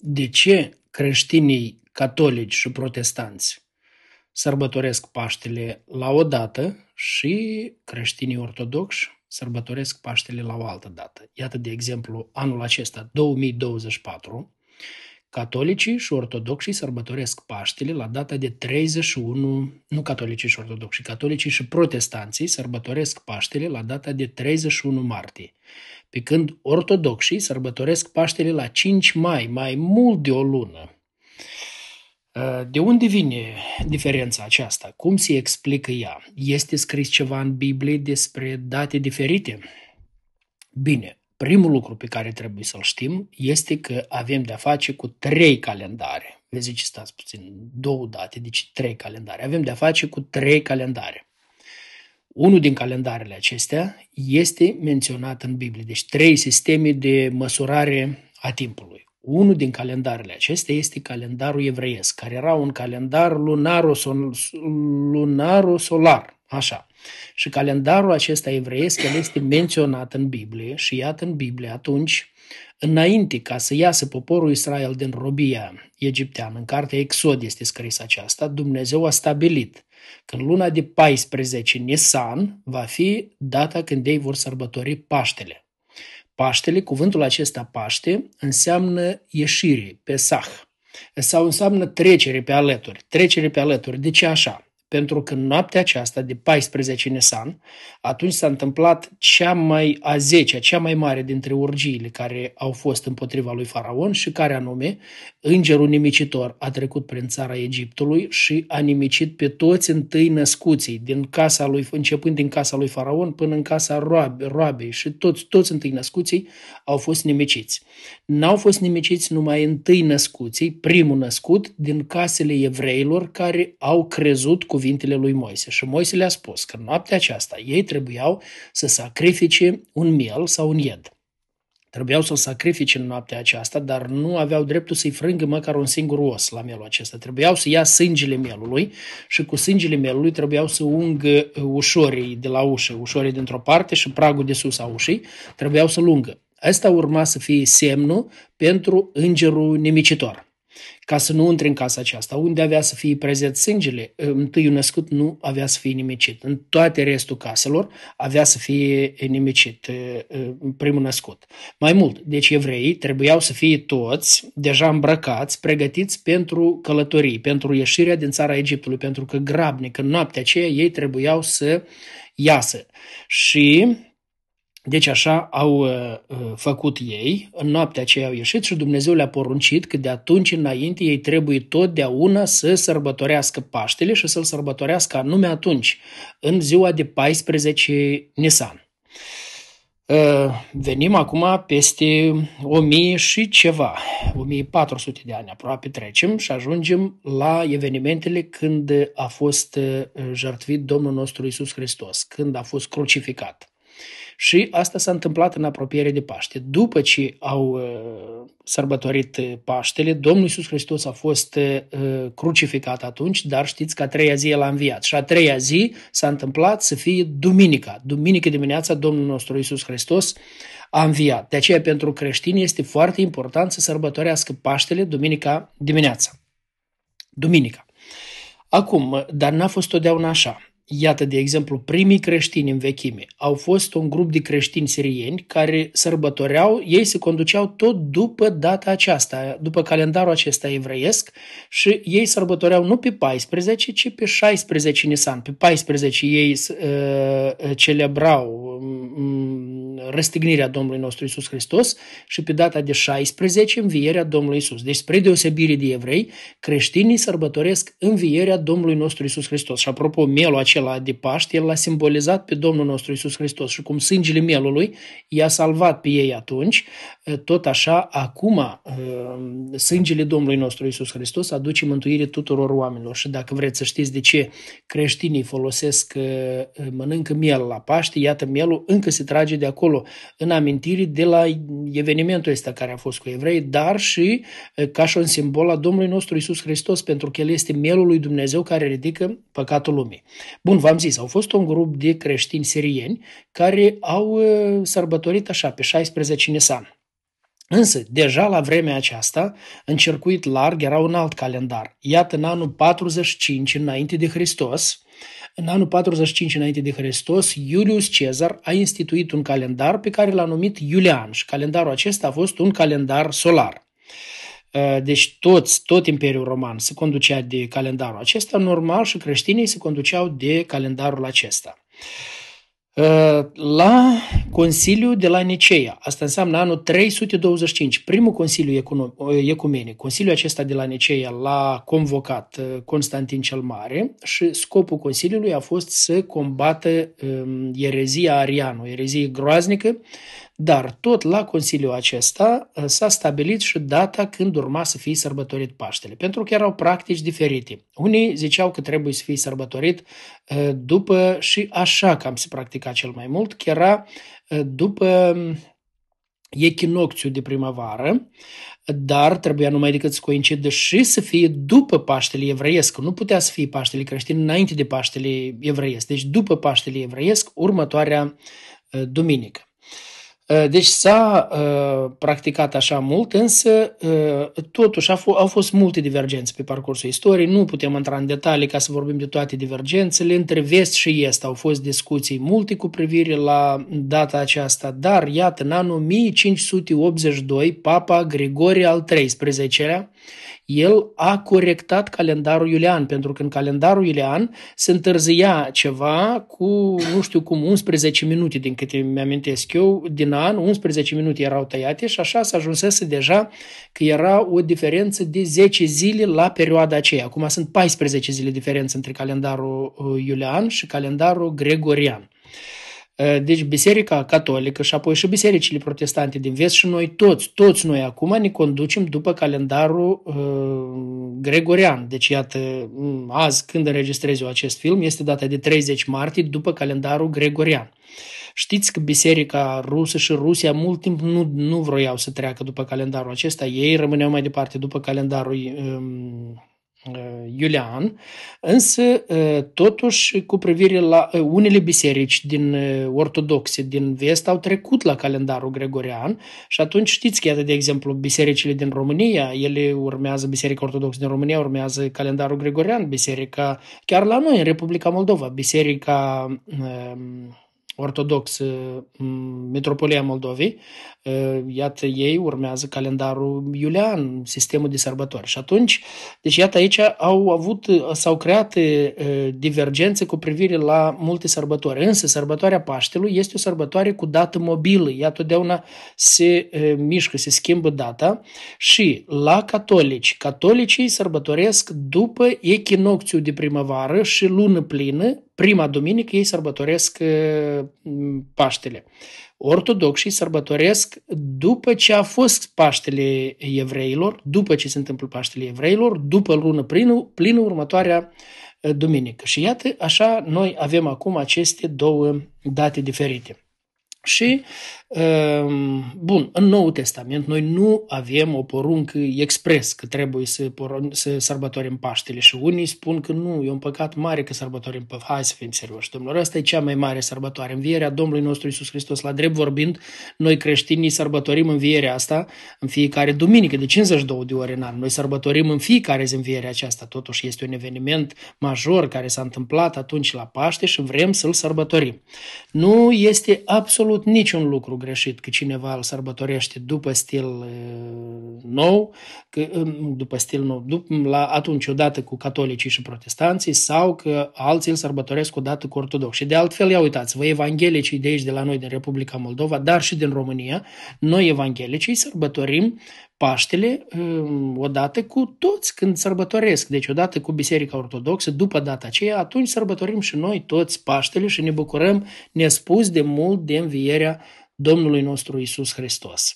De ce creștinii catolici și protestanți sărbătoresc Paștele la o dată și creștinii ortodoxi sărbătoresc Paștele la o altă dată? Iată, de exemplu, anul acesta, 2024, Catolicii și ortodoxii sărbătoresc Paștele la data de 31, nu catolicii și ortodoxii, catolicii și protestanții sărbătoresc Paștele la data de 31 martie, pe când ortodoxii sărbătoresc Paștele la 5 mai, mai mult de o lună. Ă, de unde vine diferența aceasta? Cum se explică ea? Este scris ceva în Biblie despre date diferite? Bine, Primul lucru pe care trebuie să-l știm este că avem de-a face cu trei calendare. Vezi ce stați puțin, două date, deci trei calendare. Avem de-a face cu trei calendare. Unul din calendarele acestea este menționat în Biblie, deci trei sisteme de măsurare a timpului. Unul din calendarele acestea este calendarul evreiesc, care era un calendar lunaro-solar, Așa. Și calendarul acesta evreiesc, el este menționat în Biblie și iată în Biblie atunci, înainte ca să iasă poporul Israel din robia egipteană, în cartea Exod este scris aceasta, Dumnezeu a stabilit că în luna de 14 Nisan va fi data când ei vor sărbători Paștele. Paștele, cuvântul acesta Paște, înseamnă ieșire, Pesah, sau înseamnă trecere pe alături, trecere pe alături. De ce așa? pentru că noaptea aceasta de 14 Nisan, atunci s-a întâmplat cea mai a 10 cea mai mare dintre urgiile care au fost împotriva lui Faraon și care anume, îngerul nimicitor a trecut prin țara Egiptului și a nimicit pe toți întâi născuții, din casa lui, începând din casa lui Faraon până în casa roabe, roabei și toți, toți întâi născuții au fost nimiciți. N-au fost nimiciți numai întâi născuții, primul născut, din casele evreilor care au crezut cu cuvintele lui Moise și Moise le-a spus că în noaptea aceasta ei trebuiau să sacrifice un miel sau un ied. Trebuiau să-l sacrifice în noaptea aceasta, dar nu aveau dreptul să-i frângă măcar un singur os la mielul acesta. Trebuiau să ia sângele mielului și cu sângele mielului trebuiau să ungă ușorii de la ușă, ușorii dintr-o parte și pragul de sus a ușii, trebuiau să lungă. Asta urma să fie semnul pentru îngerul nemicitor ca să nu intre în casa aceasta. Unde avea să fie prezent sângele, ă, întâi născut nu avea să fie nimicit. În toate restul caselor avea să fie nimicit ă, ă, primul născut. Mai mult, deci evreii trebuiau să fie toți deja îmbrăcați, pregătiți pentru călătorii, pentru ieșirea din țara Egiptului, pentru că grabnic, în noaptea aceea, ei trebuiau să iasă. Și deci așa au uh, uh, făcut ei, în noaptea aceea au ieșit și Dumnezeu le-a poruncit că de atunci înainte ei trebuie totdeauna să sărbătorească Paștele și să-l sărbătorească anume atunci, în ziua de 14 Nisan. Uh, venim acum peste 1000 și ceva, 1400 de ani aproape trecem și ajungem la evenimentele când a fost uh, jertvit Domnul nostru Isus Hristos, când a fost crucificat. Și asta s-a întâmplat în apropiere de Paște. După ce au uh, sărbătorit uh, Paștele, Domnul Iisus Hristos a fost uh, crucificat atunci, dar știți că a treia zi el a înviat. Și a treia zi s-a întâmplat să fie duminica. Duminică dimineața Domnul nostru Iisus Hristos a înviat. De aceea pentru creștini este foarte important să sărbătorească Paștele duminica dimineața. Duminica. Acum, dar n-a fost totdeauna așa. Iată, de exemplu, primii creștini în vechime au fost un grup de creștini sirieni care sărbătoreau, ei se conduceau tot după data aceasta, după calendarul acesta evreiesc și ei sărbătoreau nu pe 14, ci pe 16 Nisan. Pe 14 ei uh, uh, celebrau um, um răstignirea Domnului nostru Isus Hristos și pe data de 16 învierea Domnului Isus. Deci, spre deosebire de evrei, creștinii sărbătoresc învierea Domnului nostru Isus Hristos. Și apropo, mielul acela de Paști, el l-a simbolizat pe Domnul nostru Isus Hristos și cum sângele mielului i-a salvat pe ei atunci, tot așa, acum, ă, sângele Domnului nostru Isus Hristos aduce mântuire tuturor oamenilor. Și dacă vreți să știți de ce creștinii folosesc, ă, mănâncă miel la Paște, iată, mielul încă se trage de acolo acolo în amintiri de la evenimentul ăsta care a fost cu evrei, dar și ca și un simbol al Domnului nostru Isus Hristos, pentru că El este mielul lui Dumnezeu care ridică păcatul lumii. Bun, v-am zis, au fost un grup de creștini sirieni care au sărbătorit așa pe 16 Nisan. Însă, deja la vremea aceasta, în circuit larg era un alt calendar. Iată, în anul 45 înainte de Hristos, în anul 45 înainte de Hristos, Iulius Cezar a instituit un calendar pe care l-a numit Iulian și calendarul acesta a fost un calendar solar. Uh, deci toți, tot Imperiul Roman se conducea de calendarul acesta normal și creștinii se conduceau de calendarul acesta. Eh, la Consiliul de la Niceea. Asta înseamnă anul 325, primul Consiliu eh, Ecumenic. Consiliul acesta de la Niceea l-a convocat eh, Constantin cel Mare și scopul Consiliului a fost să combată ehm, erezia ariană, o erezie groaznică dar tot la Consiliul acesta uh, s-a stabilit și data când urma să fie sărbătorit Paștele, pentru că erau practici diferite. Unii ziceau că trebuie să fie sărbătorit uh, după și așa cam se practica cel mai mult, că era uh, după um, echinocțiul de primăvară, dar trebuia numai decât să coincidă și să fie după Paștele evreiesc. Nu putea să fie Paștele creștin înainte de Paștele evreiesc. Deci după Paștele evreiesc, următoarea duminică. Uh, deci s-a uh, practicat așa mult, însă uh, totuși f- au fost multe divergențe pe parcursul istoriei. Nu putem intra în detalii ca să vorbim de toate divergențele. Între vest și est au fost discuții multe cu privire la data aceasta, dar iată, în anul 1582, Papa Grigorie al XIII-lea el a corectat calendarul iulian, pentru că în calendarul iulian se întârzia ceva cu, nu știu cum, 11 minute, din câte mi-amintesc eu, din an, 11 minute erau tăiate și așa se ajunsese deja că era o diferență de 10 zile la perioada aceea. Acum sunt 14 zile diferență între calendarul uh, iulian și calendarul gregorian. Ă, deci Biserica Catolică și apoi și bisericile protestante din vest și noi toți, toți noi acum ne conducem după calendarul uh, gregorian. Deci iată, azi când înregistrez eu acest film, este data de 30 martie după calendarul gregorian. Știți că Biserica Rusă și Rusia mult timp nu, nu vroiau să treacă după calendarul acesta. Ei rămâneau mai departe după calendarul uh, Ă, Iulian, însă ă, totuși cu privire la ă, unele biserici din ortodoxe din vest au trecut la calendarul gregorian și atunci știți că, iată, de exemplu, bisericile din România, ele urmează, Biserica Ortodoxă din România urmează calendarul gregorian, biserica, chiar la noi, în Republica Moldova, biserica ortodox uh, Metropolia Moldovei, uh, iată ei urmează calendarul iulian, sistemul de sărbători. Și atunci, deci iată aici au avut, s-au creat uh, divergențe cu privire la multe sărbători. Însă sărbătoarea Paștelui este o sărbătoare cu dată mobilă. Ea totdeauna se mișcă, se schimbă data și la catolici, catolicii sărbătoresc după echinoxiul de primăvară și lună plină, prima duminică ei sărbătoresc Paștele. Ortodoxii sărbătoresc după ce a fost Paștele evreilor, după ce se întâmplă Paștele evreilor, după lună plină, plină următoarea uh, duminică. Și iată, așa noi avem acum aceste două date diferite. Și, ehm, bun, în Noul Testament noi nu avem o poruncă expres că trebuie să, porun- să sărbătorim Paștele și unii spun că nu, e un păcat mare că sărbătorim pe Hai să fim serioși, domnilor, asta e cea mai mare sărbătoare. Învierea Domnului nostru Isus Hristos, la drept vorbind, noi creștinii sărbătorim învierea asta în fiecare duminică, de 52 de ore în an. Noi sărbătorim în fiecare zi învierea aceasta, totuși este un eveniment major care s-a întâmplat atunci la Paște și vrem să-l sărbătorim. Nu este absolut făcut niciun lucru greșit că cineva îl sărbătorește după stil nou, că, după stil nou, după, la, atunci odată cu catolicii și protestanții sau că alții îl sărbătoresc odată cu Și De altfel, ia uitați-vă, evanghelicii de aici, de la noi, din Republica Moldova, dar și din România, noi evanghelicii sărbătorim Paștele um, odată cu toți când sărbătoresc, deci odată cu Biserica Ortodoxă, după data aceea, atunci sărbătorim și noi toți Paștele și ne bucurăm nespus de mult de învierea Domnului nostru Isus Hristos.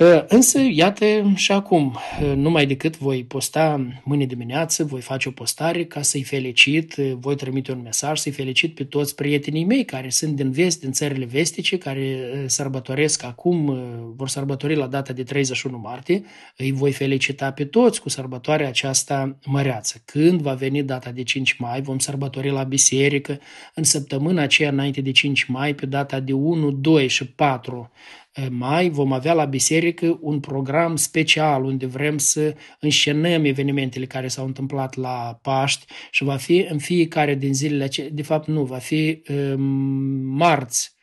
Ă, însă, iată și acum, ă, numai decât voi posta mâine dimineață, voi face o postare ca să-i felicit, ă, voi trimite un mesaj să-i felicit pe toți prietenii mei care sunt din vest, din țările vestice, care sărbătoresc acum, vor sărbători la data de 31 martie, îi voi felicita pe toți cu sărbătoarea aceasta măreață. Când va veni data de 5 mai, vom sărbători la biserică, în săptămâna aceea înainte de 5 mai, pe data de 1, 2 și 4 mai vom avea la biserică un program special unde vrem să înșenăm evenimentele care s-au întâmplat la Paști și va fi în fiecare din zilele acelea, de fapt nu, va fi um, marți,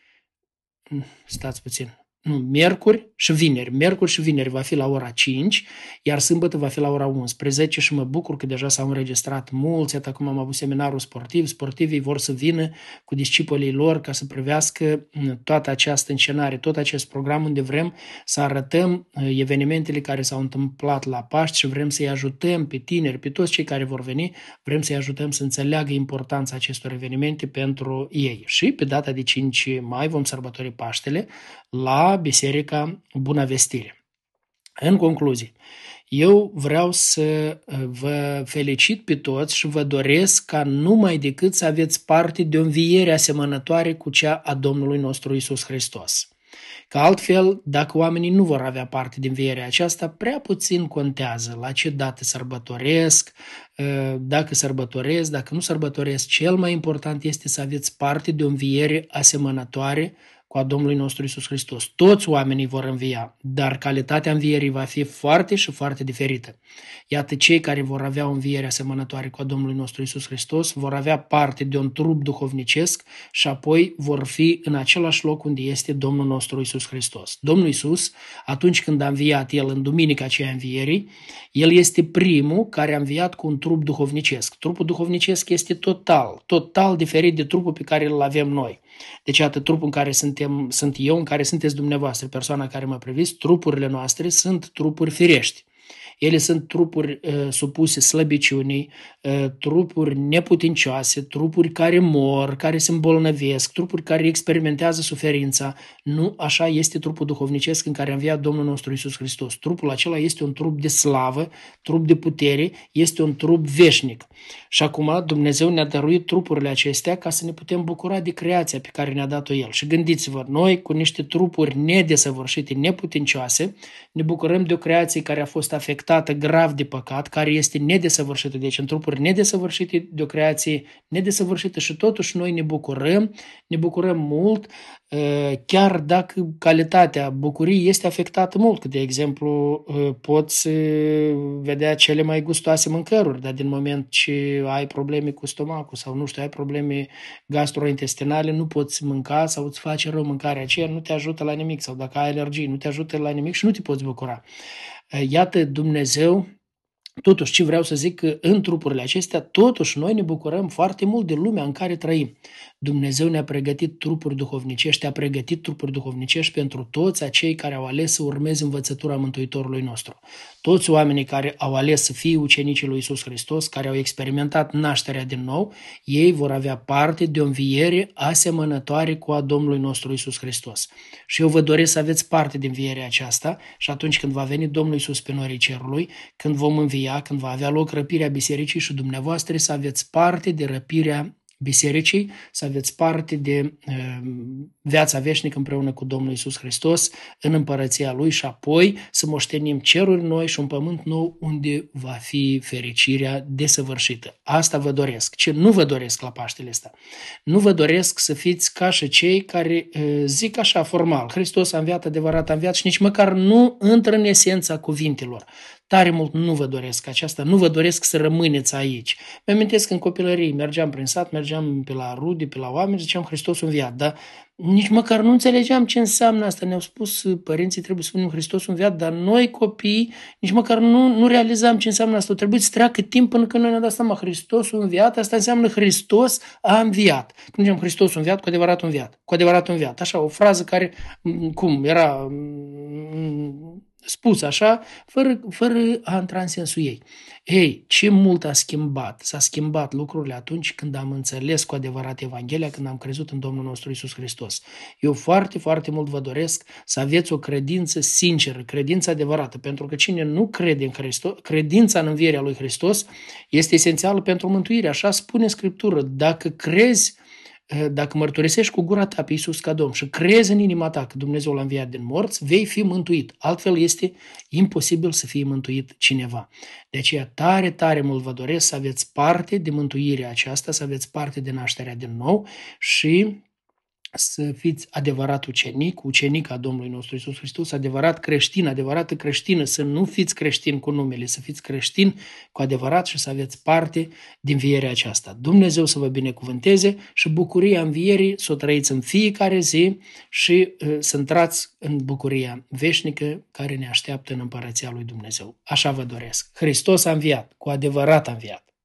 stați puțin, nu, miercuri și vineri. Miercuri și vineri va fi la ora 5, iar sâmbătă va fi la ora 11 și mă bucur că deja s-au înregistrat mulți. Iată acum am avut seminarul sportiv. Sportivii vor să vină cu discipolii lor ca să privească mm, toată această încenare, tot acest program unde vrem să arătăm eh, evenimentele care s-au întâmplat la Paști și vrem să-i ajutăm pe tineri, pe toți cei care vor veni, vrem să-i ajutăm să înțeleagă importanța acestor evenimente pentru ei. Și pe data de 5 mai vom sărbători Paștele la Biserica Bună Vestire. În concluzie, eu vreau să uh, vă felicit pe toți și vă doresc ca numai decât să aveți parte de o înviere asemănătoare cu cea a Domnului nostru Isus Hristos. Că altfel, dacă oamenii nu vor avea parte din vierea aceasta, prea puțin contează la ce dată sărbătoresc, uh, dacă sărbătoresc, dacă nu sărbătoresc. Cel mai important este să aveți parte de o înviere asemănătoare cu a Domnului nostru Isus Hristos. Toți oamenii vor învia, dar calitatea învierii va fi foarte și foarte diferită. Iată, cei care vor avea o înviere asemănătoare cu a Domnului nostru Isus Hristos vor avea parte de un trup duhovnicesc și apoi vor fi în același loc unde este Domnul nostru Isus Hristos. Domnul Isus, atunci când a înviat El în duminica aceea învierii, El este primul care a înviat cu un trup duhovnicesc. Trupul duhovnicesc este total, total diferit de trupul pe care îl avem noi. Deci, iată, trupul în care suntem, sunt eu, în care sunteți dumneavoastră, persoana care mă priviți, trupurile noastre sunt trupuri firești. Ele sunt trupuri uh, supuse slăbiciunii, uh, trupuri neputincioase, trupuri care mor, care se îmbolnăvesc, trupuri care experimentează suferința. Nu așa este trupul duhovnicesc în care a înviat Domnul nostru Isus Hristos. Trupul acela este un trup de slavă, trup de putere, este un trup veșnic. Și acum Dumnezeu ne-a dăruit trupurile acestea ca să ne putem bucura de creația pe care ne-a dat-o El. Și gândiți-vă, noi cu niște trupuri nedesăvârșite, neputincioase, ne bucurăm de o creație care a fost afectată afectată grav de păcat, care este nedesăvârșită, deci în trupuri nedesăvârșite, de o creație nedesăvârșită și totuși noi ne bucurăm, ne bucurăm mult, ă, chiar dacă calitatea bucuriei este afectată mult, că de exemplu ă, poți ă, vedea cele mai gustoase mâncăruri, dar din moment ce ai probleme cu stomacul sau nu știu, ai probleme gastrointestinale, nu poți mânca sau îți face rău mâncarea aceea, nu te ajută la nimic sau dacă ai alergii, nu te ajută la nimic și nu te poți bucura. Eh, iată Dumnezeu, totuși ce vreau să zic că în trupurile acestea, totuși noi ne bucurăm foarte mult de lumea în care trăim. Dumnezeu ne-a pregătit trupuri duhovnicești, a pregătit trupuri duhovnicești pentru toți acei care au ales să urmeze învățătura Mântuitorului nostru. Toți oamenii care au ales să fie ucenicii lui Isus Hristos, care au experimentat nașterea din nou, ei vor avea parte de o înviere asemănătoare cu a Domnului nostru Isus Hristos. Și eu vă doresc să aveți parte din învierea aceasta și atunci când va veni Domnul Isus pe norii cerului, când vom învia, când va avea loc răpirea bisericii și dumneavoastră să aveți parte de răpirea bisericii, să aveți parte de ehm, viața veșnică împreună cu Domnul Isus Hristos în împărăția Lui și apoi să moștenim ceruri noi și un pământ nou unde va fi fericirea desăvârșită. Asta vă doresc. Ce nu vă doresc la Paștele ăsta? Nu vă doresc să fiți ca și cei care zic așa formal, Hristos a înviat, adevărat a înviat și nici măcar nu intră în esența cuvintelor. Tare mult nu vă doresc aceasta, nu vă doresc să rămâneți aici. Mă amintesc în copilărie, mergeam prin sat, mergeam pe la rude, pe la oameni, ziceam Hristos viat, dar nici măcar nu înțelegeam ce înseamnă asta. Ne-au spus uh, părinții trebuie să spunem Hristos viat, dar noi copii nici măcar nu, nu realizam ce înseamnă asta. Trebuie să treacă timp până când noi ne-am dat seama Hristos înviat, asta înseamnă Hristos a înviat. Când ziceam Hristos viat? cu adevărat viat. cu adevărat viat. Așa, o frază care, cum, era spus așa, fără, fără a intra în sensul ei. Ei, ce mult a schimbat, s-a schimbat lucrurile atunci când am înțeles cu adevărat Evanghelia, când am crezut în Domnul nostru Isus Hristos. Eu foarte, foarte mult vă doresc să aveți o credință sinceră, credință adevărată, pentru că cine nu crede în Hristos, credința în învierea lui Hristos este esențială pentru mântuire. Așa spune Scriptură, dacă crezi Eh, dacă mărturisești cu gura ta pe Iisus ca Domn și crezi în inima ta că Dumnezeu l-a înviat din morți, vei fi mântuit. Altfel este imposibil să fie mântuit cineva. De aceea tare, tare mult vă doresc să aveți parte de mântuirea aceasta, să aveți parte de nașterea din nou și să fiți adevărat ucenic, ucenic a Domnului nostru Isus Hristos, adevărat creștin, adevărată creștină, să nu fiți creștin cu numele, să fiți creștin cu adevărat și să aveți parte din vierea aceasta. Dumnezeu să vă binecuvânteze și bucuria învierii să o trăiți în fiecare zi și uh, să intrați în bucuria veșnică care ne așteaptă în împărăția lui Dumnezeu. Așa vă doresc. Hristos a înviat, cu adevărat a înviat.